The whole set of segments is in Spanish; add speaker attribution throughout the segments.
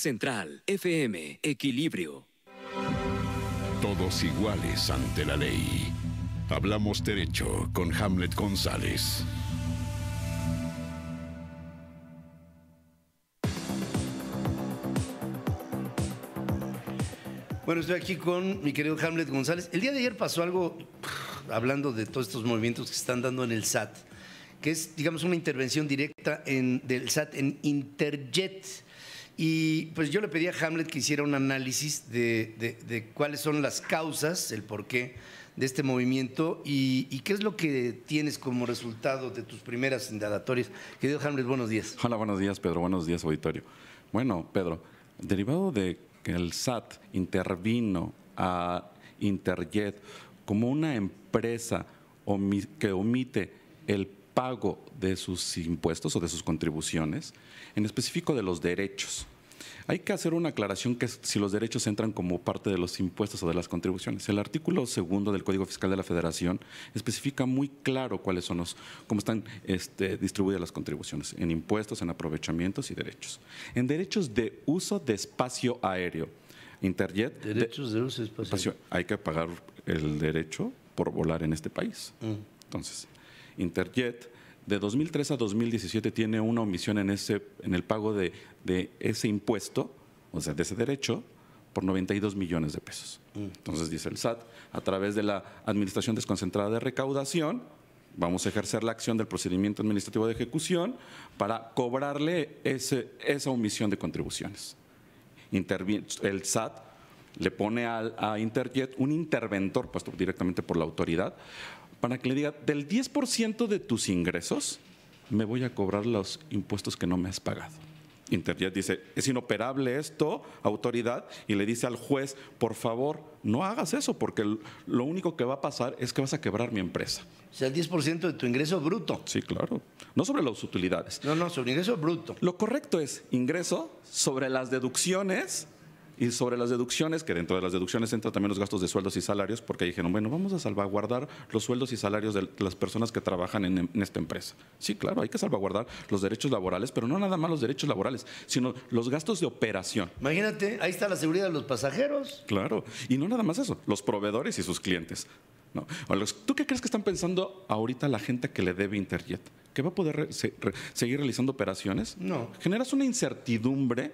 Speaker 1: Central, FM, Equilibrio.
Speaker 2: Todos iguales ante la ley. Hablamos derecho con Hamlet González.
Speaker 1: Bueno, estoy aquí con mi querido Hamlet González. El día de ayer pasó algo, hablando de todos estos movimientos que se están dando en el SAT, que es, digamos, una intervención directa en, del SAT en Interjet y pues yo le pedí a Hamlet que hiciera un análisis de, cuáles son las causas, el porqué de este movimiento y, y, qué es lo que tienes como resultado de tus primeras indagatorias. Querido Hamlet, buenos días. Hola, buenos días, Pedro. Buenos días, auditorio. Bueno,
Speaker 2: Pedro, derivado de que el SAT intervino a Interjet como una empresa que omite el pago de sus impuestos o de sus contribuciones, en específico de los derechos hay que hacer una aclaración que si los derechos entran como parte de los impuestos o de las contribuciones. El artículo segundo del Código Fiscal de la Federación especifica muy claro cuáles son cómo están este, distribuidas las contribuciones en impuestos, en aprovechamientos y derechos. En derechos de uso de espacio aéreo, Interjet. Derechos de, uso de espacio. aéreo. Hay que pagar el derecho por volar en este país. Mm. Entonces, Interjet de 2003 a 2017 tiene una omisión en, ese, en el pago de, ese impuesto, o sea, de ese derecho, por 92 millones de pesos. Mm. Entonces dice el SAT, a través de la Administración Desconcentrada de Recaudación, vamos a ejercer la acción del procedimiento administrativo de ejecución para cobrarle ese, esa omisión de contribuciones. el SAT le pone a, a Interjet un interventor, puesto directamente por la autoridad, para que le diga, del 10% de tus ingresos me voy a cobrar los impuestos que no me has pagado. Interjet dice, es inoperable esto, autoridad, y le dice al juez, por favor, no hagas eso, porque lo único que va a pasar es que vas a quebrar mi empresa. O sea, el 10% de tu ingreso bruto. Sí, claro. No sobre las utilidades. No, no, sobre ingreso bruto. Lo correcto es ingreso sobre las deducciones y sobre las deducciones, que dentro de las deducciones entran también los gastos de sueldos y salarios, porque dijeron, bueno, vamos a salvaguardar los sueldos y salarios de las personas que trabajan en, esta empresa. Sí, claro, hay que salvaguardar los derechos laborales, pero no nada más los derechos laborales, sino los gastos de operación. Imagínate, ahí está la seguridad de los pasajeros. Claro, y no nada más eso, los proveedores y sus clientes. No. ¿Tú qué crees que están pensando ahorita la gente que le debe Interjet? ¿Que va a poder seguir realizando operaciones? No. Generas una incertidumbre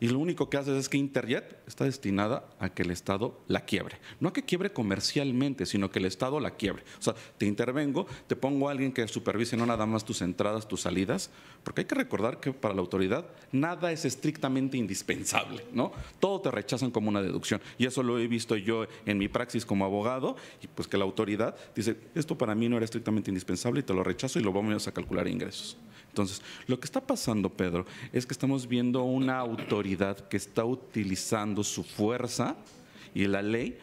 Speaker 2: y lo único que haces es que internet está destinada a que el Estado la quiebre. No a que quiebre comercialmente, sino que el Estado la quiebre. O sea, te intervengo, te pongo a alguien que supervise no nada más tus entradas, tus salidas, porque hay que recordar que para la autoridad nada es estrictamente indispensable, ¿no? Todo te rechazan como una deducción. Y eso lo he visto yo en mi praxis como abogado, y pues que la autoridad dice, esto para mí no era estrictamente indispensable y te lo rechazo y lo vamos a calcular ingresos. Entonces, lo que está pasando, Pedro, es que estamos viendo una autoridad que está utilizando su fuerza y la ley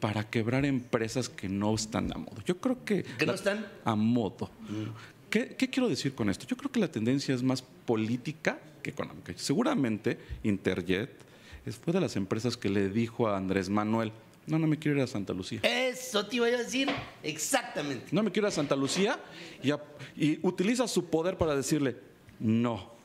Speaker 2: para quebrar empresas que no están a modo. Yo creo que... no están? A modo. Mm. ¿Qué, quiero decir con esto? Yo creo que la tendencia es más política que económica. Seguramente Interjet fue de las empresas que le dijo a Andrés Manuel, no, no me quiero ir a Santa Lucía.
Speaker 1: Eso te iba a decir, exactamente.
Speaker 2: No me quiero ir a Santa Lucía y utiliza su poder para decirle, no,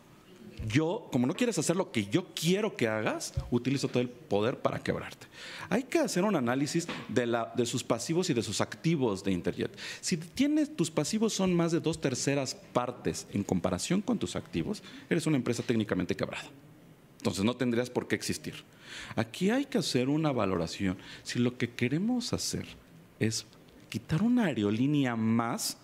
Speaker 2: yo, como no quieres hacer lo que yo quiero que hagas, utilizo todo el poder para quebrarte. Hay que hacer un análisis de, sus pasivos y de sus activos de Interjet. Si tienes, tus pasivos son más de dos terceras partes en comparación con tus activos, eres una empresa técnicamente quebrada. Entonces no tendrías por qué existir. Aquí hay que hacer una valoración. Si lo que queremos hacer es quitar una aerolínea más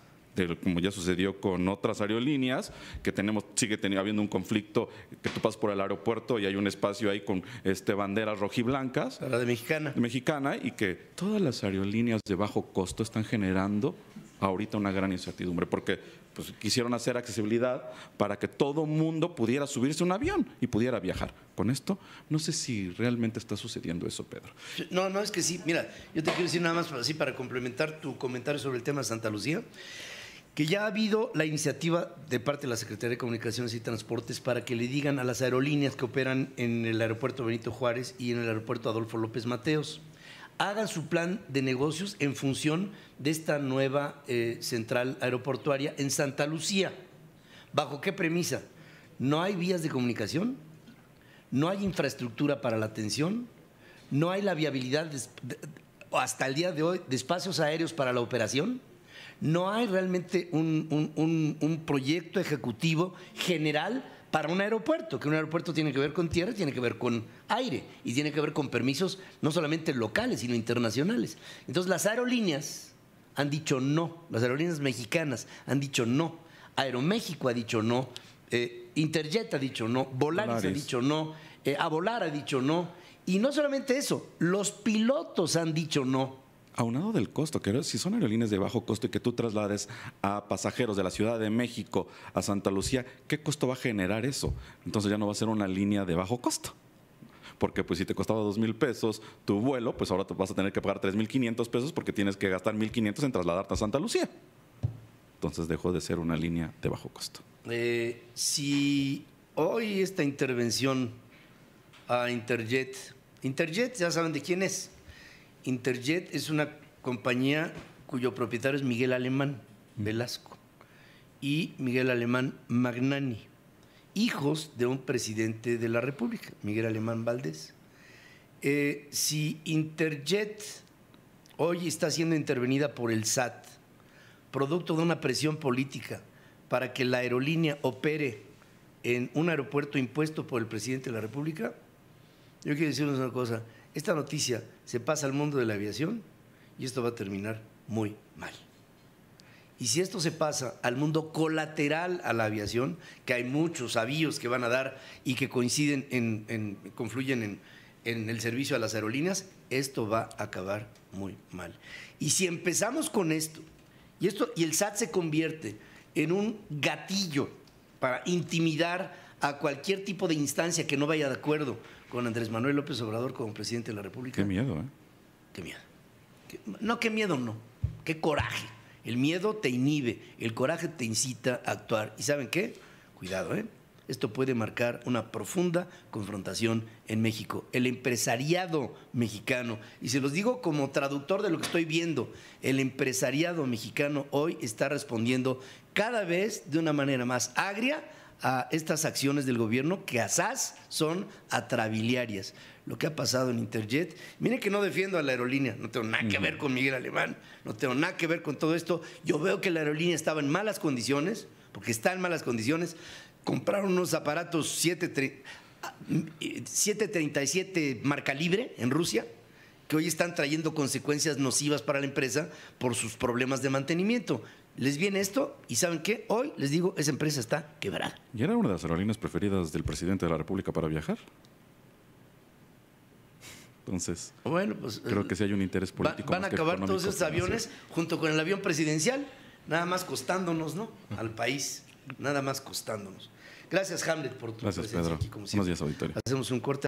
Speaker 2: como ya sucedió con otras aerolíneas, que tenemos, sigue teniendo, habiendo un conflicto que tú pasas por el aeropuerto y hay un espacio ahí con este, banderas rojiblancas. La de mexicana. De mexicana y que todas las aerolíneas de bajo costo están generando ahorita una gran incertidumbre, porque pues, quisieron hacer accesibilidad para que todo mundo pudiera subirse a un avión y pudiera viajar. Con esto, no sé si realmente está sucediendo eso, Pedro.
Speaker 1: No, no, es que sí. Mira, yo te quiero decir nada más así para complementar tu comentario sobre el tema de Santa Lucía que ya ha habido la iniciativa de parte de la Secretaría de Comunicaciones y Transportes para que le digan a las aerolíneas que operan en el aeropuerto Benito Juárez y en el aeropuerto Adolfo López Mateos, hagan su plan de negocios en función de esta nueva eh, central aeroportuaria en Santa Lucía. ¿Bajo qué premisa? No hay vías de comunicación, no hay infraestructura para la atención, no hay la viabilidad hasta el día de hoy de espacios aéreos para la operación no hay realmente un, proyecto ejecutivo general para un aeropuerto, que un aeropuerto tiene que ver con tierra, tiene que ver con aire y tiene que ver con permisos no solamente locales, sino internacionales. Entonces las aerolíneas han dicho no, las aerolíneas mexicanas han dicho no, Aeroméxico ha dicho no, eh, Interjet ha dicho no, Volaris, ha dicho no, A eh, Avolar ha dicho no, y no solamente eso, los pilotos han dicho no
Speaker 2: aunado del costo, que si son aerolíneas de bajo costo y que tú traslades a pasajeros de la Ciudad de México a Santa Lucía, ¿qué costo va a generar eso? Entonces ya no va a ser una línea de bajo costo porque pues si te costaba dos mil pesos tu vuelo, pues ahora vas a tener que pagar tres mil pesos porque tienes que gastar $1.500 en trasladarte a Santa Lucía. Entonces dejó de ser una línea de bajo costo.
Speaker 1: Eh, si hoy esta intervención a Interjet, Interjet ya saben de quién es, Interjet es una compañía cuyo propietario es Miguel Alemán Velasco y Miguel Alemán Magnani, hijos de un presidente de la República, Miguel Alemán Valdés. Eh, si Interjet hoy está siendo intervenida por el SAT, producto de una presión política para que la aerolínea opere en un aeropuerto impuesto por el presidente de la República, yo quiero decirles una cosa, esta noticia se pasa al mundo de la aviación y esto va a terminar muy mal. Y si esto se pasa al mundo colateral a la aviación, que hay muchos avíos que van a dar y que coinciden en, confluyen en, el servicio a las aerolíneas, esto va a acabar muy mal. Y si empezamos con esto, y esto, y el SAT se convierte en un gatillo para intimidar a cualquier tipo de instancia que no vaya de acuerdo con Andrés Manuel López Obrador como presidente de la República. Qué miedo, ¿eh? Qué miedo. No, qué miedo no, qué coraje. El miedo te inhibe, el coraje te incita a actuar. ¿Y saben qué? Cuidado, ¿eh? Esto puede marcar una profunda confrontación en México. El empresariado mexicano, y se los digo como traductor de lo que estoy viendo, el empresariado mexicano hoy está respondiendo cada vez de una manera más agria a estas acciones del gobierno que asaz son atrabiliarias. Lo que ha pasado en Interjet, miren que no defiendo a la aerolínea, no tengo nada que ver con Miguel Alemán, no tengo nada que ver con todo esto. Yo veo que la aerolínea estaba en malas condiciones, porque está en malas condiciones. Compraron unos aparatos 737 ah, marca libre en Rusia, que hoy están trayendo consecuencias nocivas para la empresa por sus problemas de mantenimiento les viene esto y ¿saben qué? Hoy les digo, esa empresa está quebrada.
Speaker 2: ¿Y era una de las aerolíneas preferidas del presidente de la República para viajar? Entonces,
Speaker 1: bueno, pues, creo eh, que sí hay un
Speaker 2: interés político. Van, a acabar todos estos aviones
Speaker 1: junto con el avión presidencial, nada más costándonos, ¿no? Al país, nada más costándonos. Gracias, Hamlet, por tu presencia aquí, como siempre. Buenos días, auditorio. Hacemos un corte.